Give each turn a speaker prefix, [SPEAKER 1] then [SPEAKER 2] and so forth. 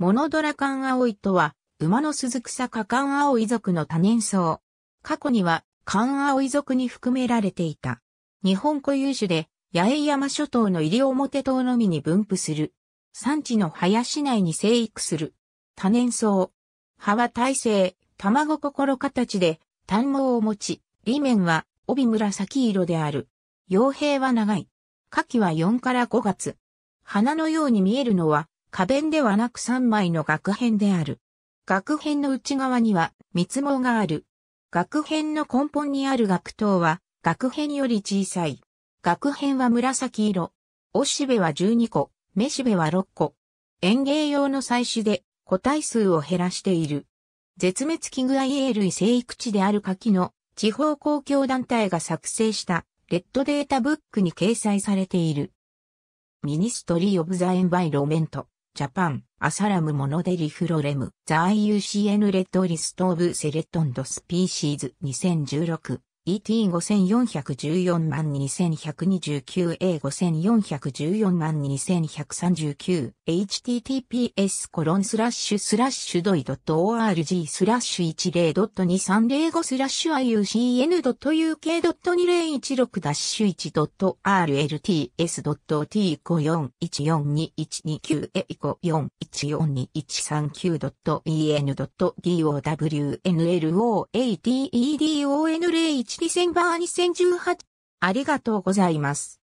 [SPEAKER 1] モノ
[SPEAKER 2] ドラカンアオイとは、馬の鈴草カカンアオイ族の多年草。過去には、カンアオイ族に含められていた。日本固有種で、八重山諸島の西表島のみに分布する。産地の林内に生育する。多年草。葉は耐性、卵心形で、短毛を持ち、裏面は帯紫色である。傭兵は長い。夏季は4から5月。花のように見えるのは、花弁ではなく3枚の額編である。額編の内側には密毛がある。額編の根本にある額頭は額編より小さい。額編は紫色。おしべは12個、めしべは6個。園芸用の採取で個体数を減らしている。絶滅危惧 IA 類生育地である柿の地方公共団体が作成したレッドデータブックに掲載されている。ミニストリー・オブ・ザ・エンバイロメント。ジャパン、アサラムモノデリフロレム、ザ IUCN レッドリストオブセレットンドスピーシーズ2016。ET5414 万 2129A5414 万2139 https コロンスラッシュ .org 10.2305 iucn.uk.2016 1 r l t s t 5 4 1 2 1 2 9 a 4 1 4 2 1 3 9 e n d o w n l o a d o a t e d o n 0 1 2000バー2018。ありがとうございます。